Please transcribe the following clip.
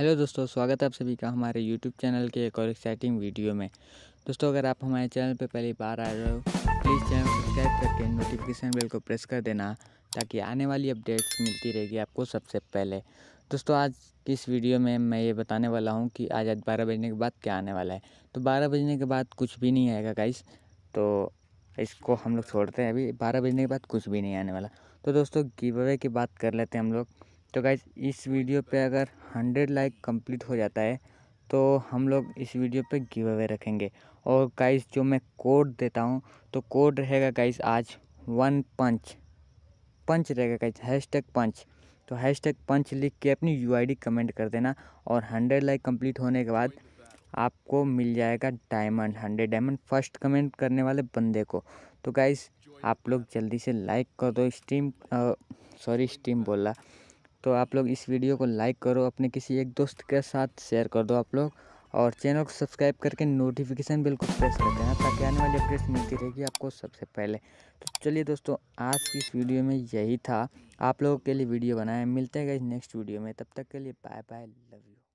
hello दोस्तों स्वागत है आप सभी का हमारे यूट्यूब चैनल के एक और एक्साइटिंग वीडियो में दोस्तों अगर आप हमारे चैनल पर पहली बार आ रहे हो प्लीज़ चैनल सब्सक्राइब करके नोटिफिकेशन बेल को प्रेस कर देना ताकि आने वाली अपडेट्स मिलती रहेगी आपको सबसे पहले दोस्तों आज की इस वीडियो में मैं ये बताने वाला हूँ कि आज आज बारह बजने के बाद क्या आने वाला है तो बारह बजने के बाद कुछ भी नहीं आएगा गाइस तो इसको हम लोग छोड़ते हैं अभी बारह बजने के बाद कुछ भी नहीं आने वाला तो दोस्तों गिव अवे की बात कर लेते हैं हम लोग तो गाइज इस वीडियो पे अगर हंड्रेड लाइक कंप्लीट हो जाता है तो हम लोग इस वीडियो पे गिव अवे रखेंगे और गाइज जो मैं कोड देता हूँ तो कोड रहेगा गाइज आज वन पंच पंच रहेगा गाइज हैश टैग पंच तो हैश टैग पंच लिख के अपनी यू कमेंट कर देना और हंड्रेड लाइक कम्प्लीट होने के बाद आपको मिल जाएगा diamond hundred diamond first comment करने वाले बंदे को तो गाइज आप लोग जल्दी से लाइक कर दो स्ट्रीम सॉरी स्ट्रीम बोला तो आप लोग इस वीडियो को लाइक करो अपने किसी एक दोस्त के साथ शेयर कर दो आप लोग और चैनल को सब्सक्राइब करके नोटिफिकेशन बिल को प्रेस कर देना ताकि आने वाली अपडेट्स मिलती रहेगी आपको सबसे पहले तो चलिए दोस्तों आज की इस वीडियो में यही था आप लोगों के लिए वीडियो बनाए मिलते हैं इस नेक्स्ट वीडियो में तब तक के लिए बाय बाय लव यू